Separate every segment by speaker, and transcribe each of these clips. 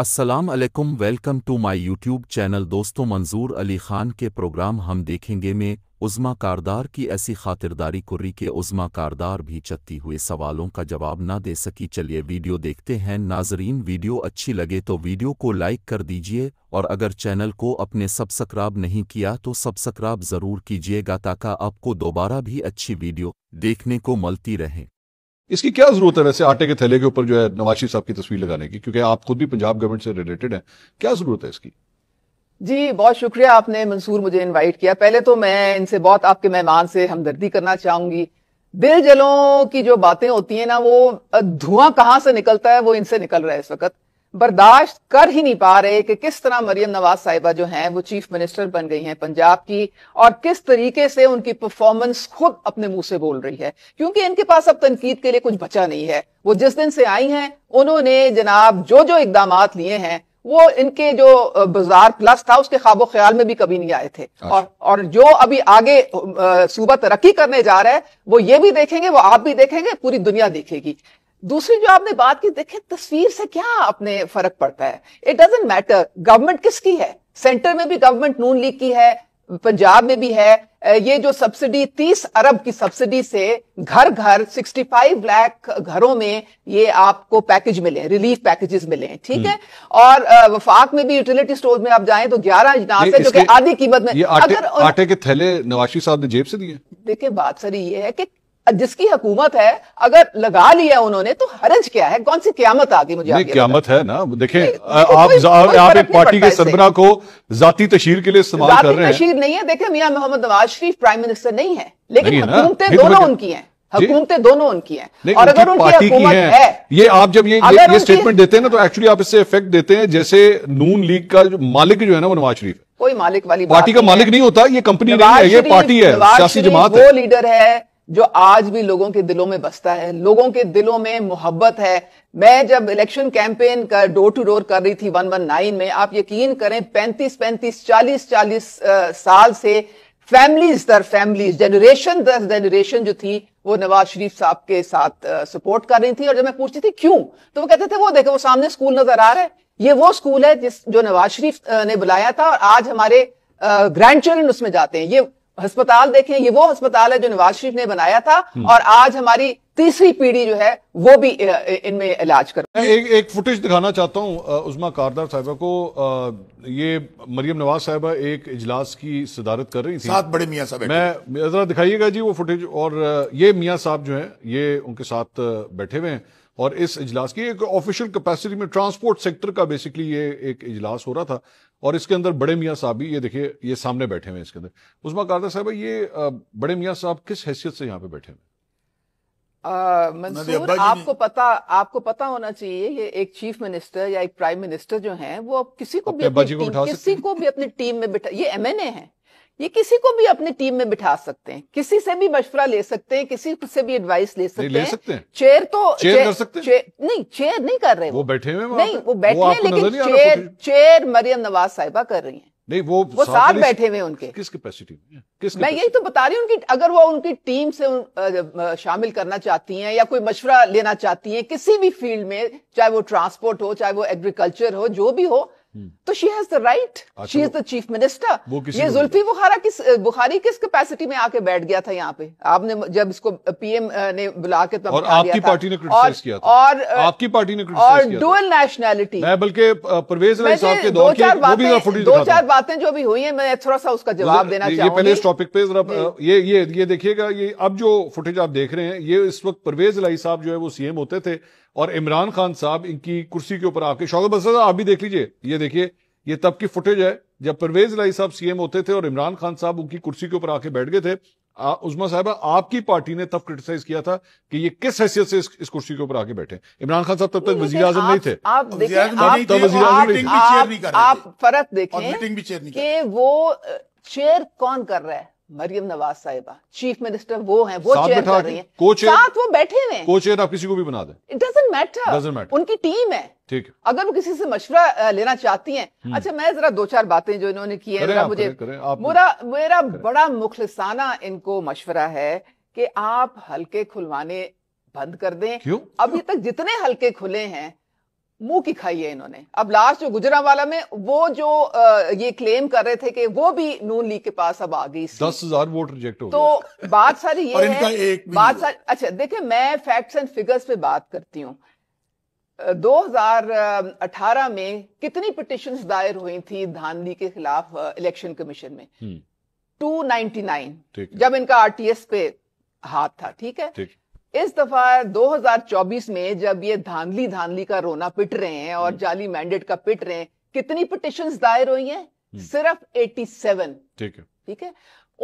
Speaker 1: अस्सलाम वालेकुम welcome to my YouTube channel दोस्तों मंजूर अली ख़ान के प्रोग्राम हम देखेंगे में उज़मा कारदार की ऐसी खातिरदारी कुर्री के उज़मा कारदार भी चत्ती हुए सवालों का जवाब ना दे सकी चलिए वीडियो देखते हैं नाजरीन वीडियो अच्छी लगे तो वीडियो को लाइक कर दीजिए और अगर चैनल को अपने सब्सक्राइब नहीं किया तो सब्सक्राइब ज़रूर कीजिएगा ताकि आपको दोबारा भी अच्छी वीडियो देखने को मिलती रहें इसकी क्या जरूरत है वैसे आटे के थैले के ऊपर जो है नवाशी साहब की तस्वीर लगाने की क्योंकि आप खुद भी पंजाब गवर्नमेंट से रिलेटेड हैं क्या जरूरत है इसकी
Speaker 2: जी बहुत शुक्रिया आपने मंसूर मुझे इनवाइट किया पहले तो मैं इनसे बहुत आपके मेहमान से हमदर्दी करना चाहूंगी दिल जलों की जो बातें होती हैं ना वो धुआं कहाँ से निकलता है वो इनसे निकल रहा है इस वक्त बर्दाश्त कर ही नहीं पा रहे कि किस तरह मरियम नवाज साहिबा जो हैं वो चीफ मिनिस्टर बन गई हैं पंजाब की और किस तरीके से उनकी परफॉर्मेंस खुद अपने मुंह से बोल रही है क्योंकि इनके पास अब तनकीद के लिए कुछ बचा नहीं है वो जिस दिन से आई हैं उन्होंने जनाब जो जो इकदाम लिए हैं वो इनके जो बाजार प्लस था उसके खाबो ख्याल में भी कभी नहीं आए थे अच्छा। और और जो अभी आगे सूबा तरक्की करने जा रहा है वो ये भी देखेंगे वो आप भी देखेंगे पूरी दुनिया देखेगी दूसरी जो आपने बात की देखे तस्वीर से क्या अपने फर्क पड़ता है इट डजेंट मैटर गवर्नमेंट किसकी है सेंटर में भी गवर्नमेंट नून लीग की है पंजाब में भी है ये जो सब्सिडी 30 अरब की सब्सिडी से घर घर 65 लाख घरों में ये आपको पैकेज मिले रिलीफ पैकेजेस मिले ठीक है हम्म। और वफाक में भी यूटिलिटी स्टोर में आप जाएं तो 11 इजनास है जो कि आधी कीमत में आटे, अगर आटे
Speaker 1: के थैले नवाशी साहब ने जेब से दिए
Speaker 2: देखिए बात सर ये है कि जिसकी हुकूमत है अगर लगा लिया उन्होंने तो हरज क्या है कौन सी क्यामत आ गई मुझे
Speaker 1: क्यामत है ना देखें
Speaker 2: तो आप आप एक पार्टी के सरबरा
Speaker 1: को जाती तशीर के लिए इस्तेमाल कर रहे हैं तशीर
Speaker 2: नहीं है देखें मियां मोहम्मद नवाज शरीफ प्राइम मिनिस्टर नहीं है लेकिन तो हुकूमतें दोनों उनकी हैं हुकूमतें दोनों उनकी हैं और अगर उनकी पार्टी की है,
Speaker 1: ये आप जब ये ये, ये स्टेटमेंट देते हैं ना तो एक्चुअली आप इससे इफेक्ट देते हैं जैसे नून लीग का जो मालिक जो है ना वो नवाज शरीफ
Speaker 2: कोई मालिक वाली पार्टी का मालिक नहीं होता ये
Speaker 1: कंपनी नहीं है ये पार्टी है सियासी जमात वो
Speaker 2: लीडर है जो आज भी लोगों के दिलों में बसता है लोगों के दिलों में मोहब्बत है मैं जब इलेक्शन कैंपेन का डोर टू डोर कर रही थी 119 में आप यकीन करें 35 35 40 40 साल से फैमिलीज दर फैमिलीज जनरेशन दर जनरेशन जो थी वो नवाज शरीफ साहब के साथ सपोर्ट कर रही थी और जब मैं पूछती थी क्यों तो वो कहते थे वो देखो वो सामने स्कूल नजर आ रहा है ये वो स्कूल है जिस जो नवाज शरीफ ने बुलाया था और आज हमारे ग्रैंड चिल्ड्रन उसमें जाते हैं ये अस्पताल देखें ये वो अस्पताल है जो नवाज शरीफ ने बनाया था हम्म। और आज हमारी तीसरी पीढ़ी जो है वो भी इनमें इलाज कर मैं एक
Speaker 1: एक फुटेज दिखाना चाहता हूँ उजमा कारदार साहबा को आ, ये मरियम नवाज साहबा एक इजलास की सदारत कर रही थी साथ बड़े मियाँ साहब मैं जरा दिखाइएगा जी वो फुटेज और ये मियाँ साहब जो हैं ये उनके साथ बैठे हुए हैं और इस इजलास की एक ऑफिशियल कैपेसिटी में ट्रांसपोर्ट सेक्टर का बेसिकली ये एक इजलास हो रहा था और इसके अंदर बड़े मियाँ साहब भी ये देखिए ये सामने बैठे हुए हैं इसके अंदर उसमें कारदा साहब ये बड़े मियाँ साहब किस हैसियत से यहाँ पे बैठे
Speaker 2: हुए मंसूर आपको पता आपको पता होना चाहिए ये एक चीफ मिनिस्टर या एक प्राइम मिनिस्टर जो हैं वो किसी को भी किसी को भी अपनी टीम में बिठा ये एमएनए हैं ये किसी को भी अपनी टीम में बिठा सकते हैं किसी से भी मशवरा ले सकते हैं किसी से भी एडवाइस ले सकते, सकते हैं चेयर तो चेयर, कर सकते हैं नहीं चेयर नहीं कर रहे वो बैठे हुए नहीं वो बैठे हैं लेकिन चेयर चेयर मरियम नवाज साहिबा कर रही हैं
Speaker 1: नहीं वो वो साथ बैठे
Speaker 2: हुए उनके किस
Speaker 1: कैपेसिटी में किस मैं यही
Speaker 2: तो बता रही हूँ उनकी अगर वो उनकी टीम से उन, आ, आ, शामिल करना चाहती हैं या कोई मशवरा लेना चाहती हैं किसी भी फील्ड में चाहे वो ट्रांसपोर्ट हो चाहे वो एग्रीकल्चर हो जो भी हो तो she has the right she is the chief minister ये जुल्फी बुखारा किस बुखारी किस कैपेसिटी में आके बैठ गया था यहाँ पे आपने जब इसको पीएम ने बुला के और आपकी पार्टी ने क्रिटिसाइज किया था और
Speaker 1: आपकी पार्टी ने और डुअल
Speaker 2: नेशनैलिटी मैं
Speaker 1: बल्कि परवेज साहब के दो चार बातें दो चार
Speaker 2: बातें जो भी हुई है मैं थोड़ा सा उसका जवाब देना चाहूंगी पहले इस टॉपिक
Speaker 1: पे ये ये ये देखिएगा ये अब जो फुटेज आप देख रहे हैं ये इस वक्त परवेज लाई साहब जो है वो सीएम होते थे और इमरान खान साहब इनकी कुर्सी के ऊपर आके शौकत बस आप भी देख लीजिए ये देखिए ये तब की फुटेज है जब परवेज लाई साहब सीएम होते थे और इमरान खान साहब उनकी कुर्सी के ऊपर आके बैठ गए थे उजमा साहबा आपकी पार्टी ने तब क्रिटिसाइज किया था कि ये किस हैसियत से इस, इस कुर्सी के ऊपर आके बैठे इमरान खान साहब तब तक वजी आजम नहीं थे आप आप फर्क
Speaker 2: देखें वो चेयर कौन कर रहा है मरियम नवाज साहिबा चीफ मिनिस्टर वो हैं वो चेयर कर रही हैं साथ वो बैठे हुए हैं कोचेयर
Speaker 1: आप किसी को भी बना दें
Speaker 2: इट डजंट मैटर उनकी टीम है ठीक है अगर वो किसी से मशवरा लेना चाहती हैं हम्म। अच्छा मैं जरा दो चार बातें जो इन्होंने की है मुझे मेरा मेरा बड़ा मुखलसाना इनको मशवरा है कि आप हल्के खुलवाने बंद कर दें क्यों अभी तक जितने हल्के खुले हैं मुंह की खाई है इन्होंने अब लास्ट जो गुजरा वाला में वो जो आ, ये क्लेम कर रहे थे कि वो भी नून लीग के पास अब आ गई
Speaker 1: दस हजार वोट रिजेक्ट हो तो
Speaker 2: बात सारी ये है बात सारी अच्छा देखिए मैं फैक्ट्स एंड फिगर्स पे बात करती हूँ 2018 में कितनी पिटिशन दायर हुई थी धानली के खिलाफ इलेक्शन कमीशन में 299 हम्म। जब इनका आरटीएस पे हाथ था ठीक है इस दफा 2024 में जब ये धांधली धांधली का रोना पिट रहे हैं और हम्म। जाली मैंडेट का पिट रहे हैं कितनी पिटिशन दायर हुई हैं हम्म। सिर्फ 87 ठीक है ठीक है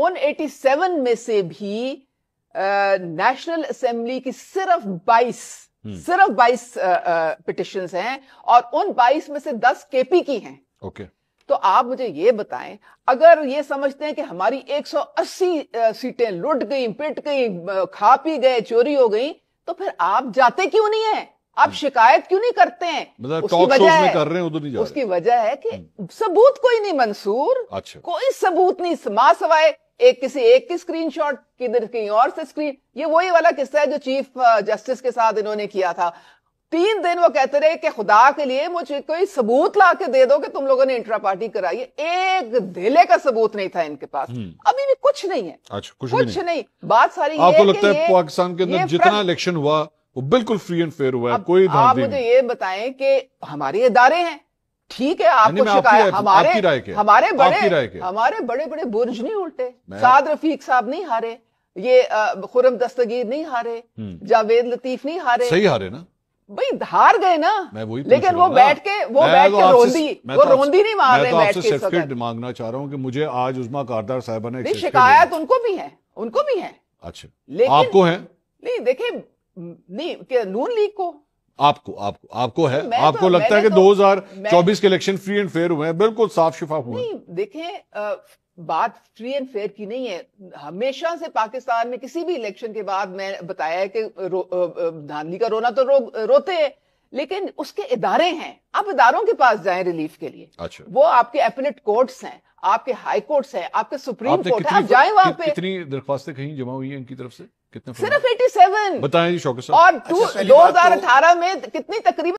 Speaker 2: उन 87 में से भी नेशनल असेंबली की सिर्फ 22 हम्म। सिर्फ 22 पिटिशंस हैं और उन 22 में से 10 केपी की हैं ओके okay. तो आप मुझे ये बताएं अगर ये समझते हैं कि हमारी 180 सीटें लुट गई पिट गई खा पी गए चोरी हो गई तो फिर आप जाते क्यों नहीं है आप हम्म। शिकायत क्यों नहीं करते हैं मतलब उसकी वजह है कर रहे हैं उधर नहीं जा उसकी वजह है कि हम्म। सबूत कोई नहीं मंसूर अच्छा कोई सबूत नहीं माँ सवाए एक किसी एक की स्क्रीनशॉट किधर कहीं और से स्क्रीन ये वही वाला किस्सा है जो चीफ जस्टिस के साथ इन्होंने किया था तीन दिन वो कहते रहे कि खुदा के लिए मुझे कोई सबूत ला के दे दो कि तुम लोगों ने इंट्रा पार्टी कराई एक धेले का सबूत नहीं था इनके पास हम्म। अभी भी कुछ नहीं है
Speaker 1: अच्छा, कुछ, कुछ नहीं।,
Speaker 2: नहीं बात सारी आपको लगता है पाकिस्तान के अंदर जितना
Speaker 1: इलेक्शन हुआ वो बिल्कुल फ्री एंड फेयर हुआ है कोई आप मुझे
Speaker 2: ये बताएं कि हमारे इदारे हैं ठीक है आपको शिकायत हमारे हमारे बड़े हमारे बड़े बड़े बुर्ज नहीं उल्टे साद रफीक साहब नहीं हारे ये खुरम दस्तगीर नहीं हारे हम्म। जावेद लतीफ नहीं हारे सही हारे ना भाई हार गए ना मैं वही लेकिन वो बैठ के वो बैठ तो के रोंदी वो तो रोंदी नहीं मार रहे तो बैठ के सर्टिफिकेट
Speaker 1: मांगना चाह रहा हूँ कि मुझे आज उजमा कारदार साहब ने शिकायत
Speaker 2: उनको भी है उनको भी है अच्छा लेकिन आपको है नहीं देखिए नहीं नून लीग को
Speaker 1: आपको आपको आपको है आपको तो, लगता है कि 2024 के इलेक्शन फ्री एंड फेयर हुए हैं बिल्कुल साफ शिफाफ हुए नहीं
Speaker 2: देखें बात फ्री एंड फेयर की नहीं है हमेशा से पाकिस्तान में किसी भी इलेक्शन के बाद मैं बताया है कि धांधली का रोना तो रो, रोते हैं लेकिन उसके इदारे हैं आप इदारों के पास जाएं रिलीफ के लिए अच्छा। वो आपके एपिलेट कोर्ट्स हैं आपके हाई कोर्ट्स हैं आपके सुप्रीम कोर्ट है आप जाए वहां पे कितनी
Speaker 1: दरख्वास्तें कहीं जमा हुई हैं इनकी तरफ से कितने सिर्फ 87 बताएं शौकत और
Speaker 2: अच्छा, दो तो- हजार अठारह में कितनी तकरीबन